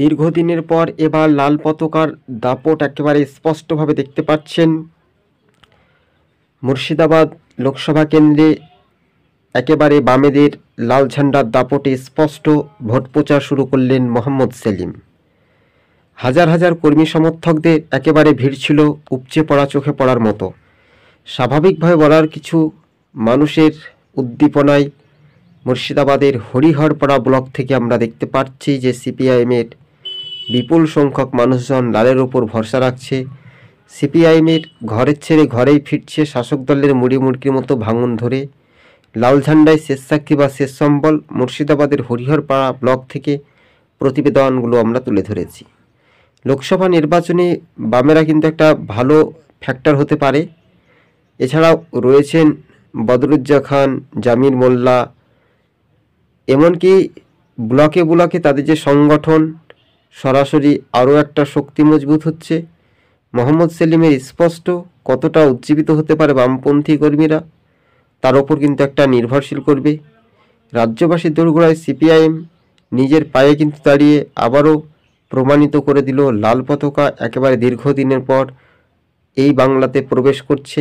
দীর্ঘদিনের পর এবার লাল পতাকার দাপট একেবারে স্পষ্টভাবে দেখতে পাচ্ছেন মুর্শিদাবাদ লোকসভা কেন্দ্রে একেবারে বামেদের লাল ঝান্ডার দাপটে স্পষ্ট ভোট প্রচার শুরু করলেন মোহাম্মদ সেলিম হাজার হাজার কর্মী সমর্থকদের একেবারে ভিড় ছিল উপচে পড়া চোখে পড়ার মতো স্বাভাবিকভাবে বলার কিছু মানুষের উদ্দীপনায় মুর্শিদাবাদের হরিহরপাড়া ব্লক থেকে আমরা দেখতে পাচ্ছি যে সিপিআইএমের বিপুল সংখ্যক মানুষজন লালের ওপর ভরসা রাখছে সিপিআইএমের ঘরের ছেড়ে ঘরেই ফিরছে শাসক দলের মুড়ি মুড়কির মতো ভাঙন ধরে লাল ঝান্ডায় শেষসাক্ষী বা শেষ সম্বল মুর্শিদাবাদের হরিহরপাড়া ব্লক থেকে প্রতিবেদনগুলো আমরা তুলে ধরেছি লোকসভা নির্বাচনে বামেরা কিন্তু একটা ভালো ফ্যাক্টর হতে পারে এছাড়াও রয়েছেন বদরুজ্জা খান জামির মোল্লা এমনকি ব্লকে ব্লকে তাদের যে সংগঠন সরাসরি আরও একটা শক্তি মজবুত হচ্ছে মোহাম্মদ সেলিমের স্পষ্ট কতটা উজ্জীবিত হতে পারে বামপন্থী কর্মীরা তার ওপর কিন্তু একটা নির্ভরশীল করবে রাজ্যবাসীর দোরগোড়ায় সিপিআইএম নিজের পায়ে কিন্তু দাঁড়িয়ে আবারও প্রমাণিত করে দিল লাল পতাকা একেবারে দীর্ঘদিনের পর এই বাংলাতে প্রবেশ করছে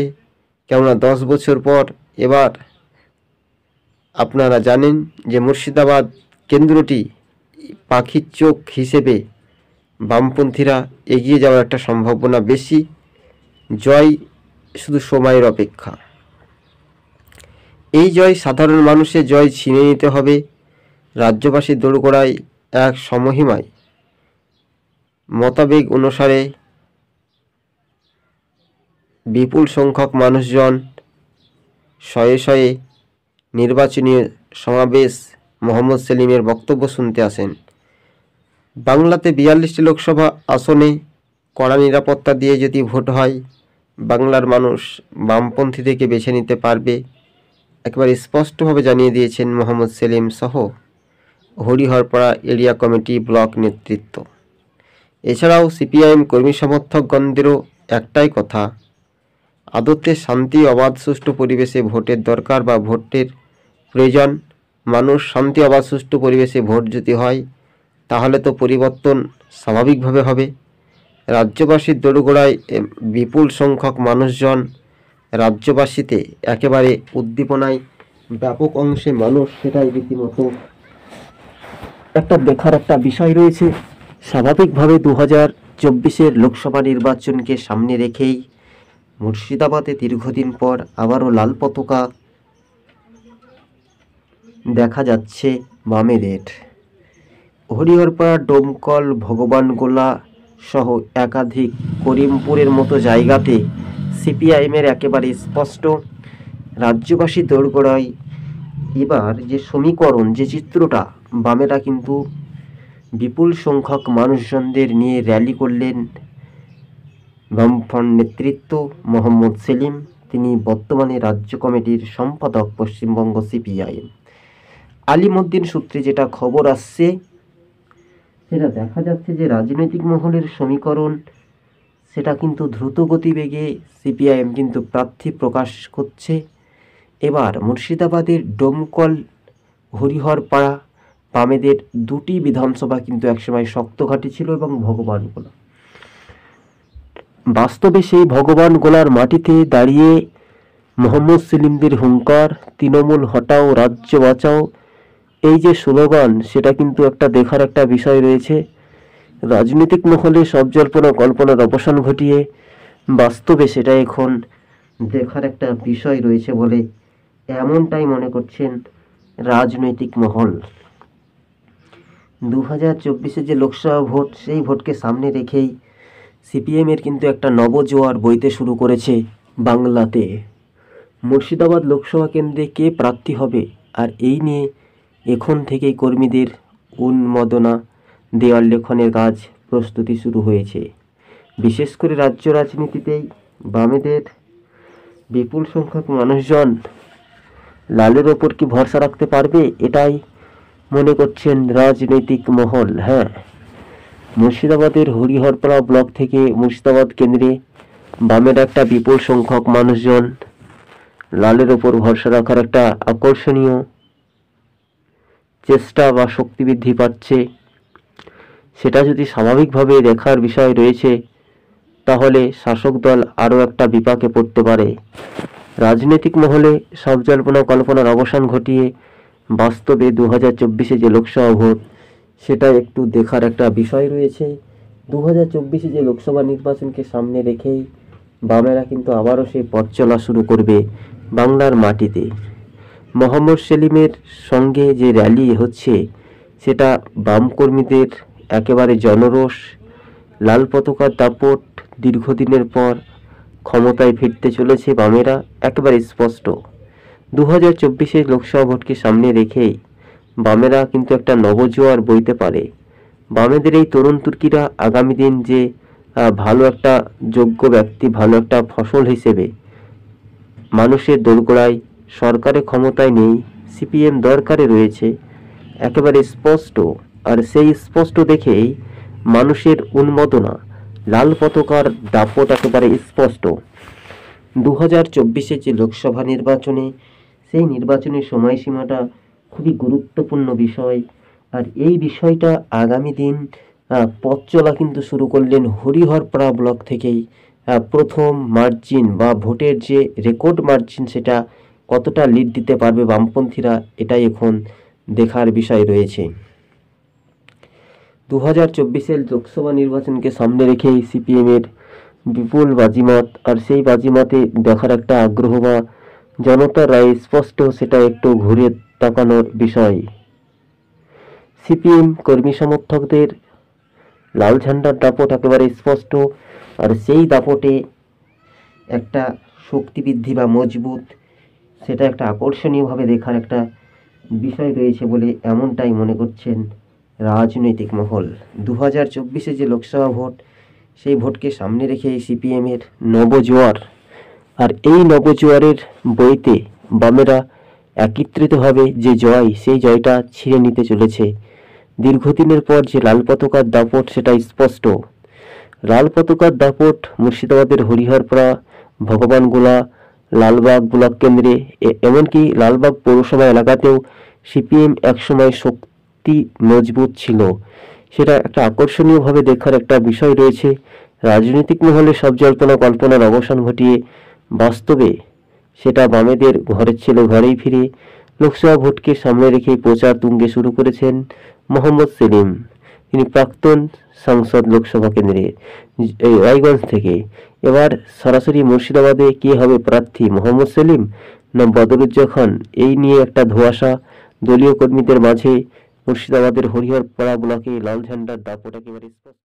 কেননা দশ বছর পর এবার আপনারা জানেন যে মুর্শিদাবাদ কেন্দ্রটি পাখির চোখ হিসেবে বামপন্থীরা এগিয়ে যাওয়ার একটা সম্ভাবনা বেশি জয় শুধু সময়ের অপেক্ষা এই জয় সাধারণ মানুষের জয় ছিনে নিতে হবে রাজ্যবাসী দোড়গোড়ায় এক সমহিমায় মতাবেগ অনুসারে বিপুল সংখ্যক মানুষজন শয়ে শয়ে নির্বাচনী সমাবেশ মোহাম্মদ সেলিমের বক্তব্য শুনতে আসেন বাংলাতে বিয়াল্লিশটি লোকসভা আসনে কড়া নিরাপত্তা দিয়ে যদি ভোট হয় বাংলার মানুষ বামপন্থী থেকে বেছে নিতে পারবে একেবারে স্পষ্টভাবে জানিয়ে দিয়েছেন মোহাম্মদ সেলিম সহ হরিহরপাড়া এরিয়া কমিটি ব্লক নেতৃত্ব এছাড়াও সিপিআইএম কর্মী সমর্থকগণদেরও একটাই কথা আদতে শান্তি অবাধ সুষ্ঠু পরিবেশে ভোটের দরকার বা ভোটের প্রয়োজন মানুষ শান্তি অবাধ সুষ্ঠু পরিবেশে ভোট যদি হয় তাহলে তো পরিবর্তন স্বাভাবিকভাবে হবে রাজ্যবাসীর দড়ুগোড়ায় বিপুল সংখ্যক মানুষজন রাজ্যবাসীতে একেবারে উদ্দীপনায় ব্যাপক অংশে মানুষ সেটাই রীতিমতো একটা দেখার একটা বিষয় রয়েছে স্বাভাবিকভাবে দু হাজার চব্বিশের লোকসভা নির্বাচনকে সামনে রেখেই মুর্শিদাবাদে দীর্ঘদিন পর আবারও লাল পতাকা দেখা যাচ্ছে বামেদের হরিহরপাড়া ডোমকল ভগবানগোলা সহ একাধিক করিমপুরের মতো জায়গাতে সিপিআইএমের একেবারে স্পষ্ট রাজ্যবাসী দোরগোড়ায় এবার যে সমীকরণ যে চিত্রটা বামেরা কিন্তু বিপুল সংখ্যক মানুষজনদের নিয়ে র্যালি করলেন বামফ্রন্ট নেতৃত্ব মোহাম্মদ সেলিম তিনি বর্তমানে রাজ্য কমিটির সম্পাদক পশ্চিমবঙ্গ সিপিআইএম আলিমুদ্দিন সূত্রে যেটা খবর আসছে সেটা দেখা যাচ্ছে যে রাজনৈতিক মহলের সমীকরণ সেটা কিন্তু দ্রুত গতিবেগে সিপিআইএম কিন্তু প্রার্থী প্রকাশ করছে এবার মুর্শিদাবাদের ডোমকল হরিহরপাড়া বামেদের দুটি বিধানসভা কিন্তু একসময় শক্ত ঘাটি ছিল এবং ভগবান গোলা বাস্তবে সেই ভগবান গোলার মাটিতে দাঁড়িয়ে মোহাম্মদ সেলিমদের হুঙ্কার তৃণমূল হটাও রাজ্য বাঁচাও এই যে স্লোগান সেটা কিন্তু একটা দেখার একটা বিষয় রয়েছে রাজনৈতিক মহলে সব জল্পনা কল্পনার অবসান ঘটিয়ে বাস্তবে সেটা এখন দেখার একটা বিষয় রয়েছে বলে এমনটাই মনে করছেন রাজনৈতিক মহল দু হাজার চব্বিশে যে লোকসভা ভোট সেই ভোটকে সামনে রেখেই সিপিএমের কিন্তু একটা নবজোয়ার বইতে শুরু করেছে বাংলাতে মুর্শিদাবাদ লোকসভা কেন্দ্রে কে প্রার্থী হবে আর এই নিয়ে এখন থেকেই কর্মীদের উন্মোদনা দেওয়ার লেখনের কাজ প্রস্তুতি শুরু হয়েছে বিশেষ করে রাজ্য রাজনীতিতেই বামেদের বিপুল সংখ্যক মানুষজন লালের ওপর কি ভরসা রাখতে পারবে এটাই মনে করছেন রাজনৈতিক মহল হ্যাঁ মুর্শিদাবাদের হরিহরপাড়া ব্লক থেকে মুর্শিদাবাদ কেন্দ্রে বামের একটা বিপুল সংখ্যক মানুষজন লালের ওপর ভরসা রাখার একটা আকর্ষণীয় চেষ্টা বা শক্তি বৃদ্ধি পাচ্ছে সেটা যদি স্বাভাবিকভাবে দেখার বিষয় রয়েছে তাহলে শাসক দল আরও একটা বিপাকে পড়তে পারে রাজনৈতিক মহলে সব জল্পনা কল্পনার অবসান ঘটিয়ে বাস্তবে দু হাজার চব্বিশে যে লোকসভা ভোট সেটা একটু দেখার একটা বিষয় রয়েছে দু হাজার চব্বিশে যে লোকসভা নির্বাচনকে সামনে রেখেই বামেরা কিন্তু আবারও সেই পথ চলা শুরু করবে বাংলার মাটিতে মোহাম্মদ সেলিমের সঙ্গে যে র্যালি হচ্ছে সেটা বাম কর্মীদের একেবারে জনরোষ লাল পতাকার দাপট দীর্ঘদিনের পর ক্ষমতায় ফিরতে চলেছে বামেরা একেবারে স্পষ্ট দু হাজার চব্বিশের লোকসভা ভোটকে সামনে রেখেই বামেরা কিন্তু একটা নবজোয়ার বইতে পারে বামেদের এই তরুণ তুর্কিরা আগামী দিন যে ভালো একটা যোগ্য ব্যক্তি ভালো একটা ফসল হিসেবে মানুষের দোরগোড়ায় সরকারে ক্ষমতায় নেই সিপিএম দরকারে রয়েছে একেবারে স্পষ্ট আর সেই স্পষ্ট দেখেই মানুষের উন্মাদনা লাল পতাকার দাপট একেবারে স্পষ্ট দু হাজার চব্বিশে যে লোকসভা নির্বাচনে সেই নির্বাচনের সময়সীমাটা খুবই গুরুত্বপূর্ণ বিষয় আর এই বিষয়টা আগামী দিন পথ চলা কিন্তু শুরু করলেন হরিহরপাড়া ব্লক থেকেই প্রথম মার্জিন বা ভোটের যে রেকর্ড মার্জিন সেটা কতটা লিড দিতে পারবে বামপন্থীরা এটাই এখন দেখার বিষয় রয়েছে দু হাজার চব্বিশের লোকসভা নির্বাচনকে সামনে রেখেই সিপিএমের বিপুল বাজিমাত আর সেই বাজিমাতে দেখার একটা আগ্রহ বা জনতার রায় স্পষ্ট সেটা একটু ঘুরে তাকানোর বিষয় সিপিএম কর্মী সমর্থকদের লাল ঝান্ডার দাপট একেবারে স্পষ্ট আর সেই দাপটে একটা শক্তি বৃদ্ধি বা মজবুত সেটা একটা আকর্ষণীয়ভাবে দেখার একটা বিষয় রয়েছে বলে এমনটাই মনে করছেন রাজনৈতিক মহল দু হাজার চব্বিশে যে লোকসভা ভোট সেই ভোটকে সামনে রেখে সিপিএমের নবজোয়ার আর এই নবজোয়ারের বইতে বামেরা একত্রিতভাবে যে জয় সেই জয়টা ছিঁড়ে নিতে চলেছে দীর্ঘদিনের পর যে লাল পতাকার দাপট সেটা স্পষ্ট লাল পতাকার দাপট মুর্শিদাবাদের ভগবান ভগবানগোলা লালবাগ ব্লক কেন্দ্রে এমনকি লালবাগ পৌরসভা এলাকাতেও সিপিএম একসময় শক্তি মজবুত ছিল সেটা একটা আকর্ষণীয়ভাবে দেখার একটা বিষয় রয়েছে রাজনৈতিক মহলে সব জল্পনা কল্পনার অবসান ঘটিয়ে বাস্তবে সেটা বামেদের ঘরের ছেলে ঘরেই ফিরে লোকসভা ভোটকে সামনে রেখে প্রচার তুঙ্গে শুরু করেছেন মোহাম্মদ সেলিম তিনি প্রাক্তন সংসদ লোকসভা কেন্দ্রে রায়গঞ্জ থেকে এবার সরাসরি মুর্শিদাবাদে কে হবে প্রার্থী মোহাম্মদ সেলিম না বদরুজ্জাখান এই নিয়ে একটা ধোয়াশা দলীয় কর্মীদের মাঝে মুর্শিদাবাদের হরিহরপাড়া ব্লকে লাল ঝান্ডার দাপট একেবারে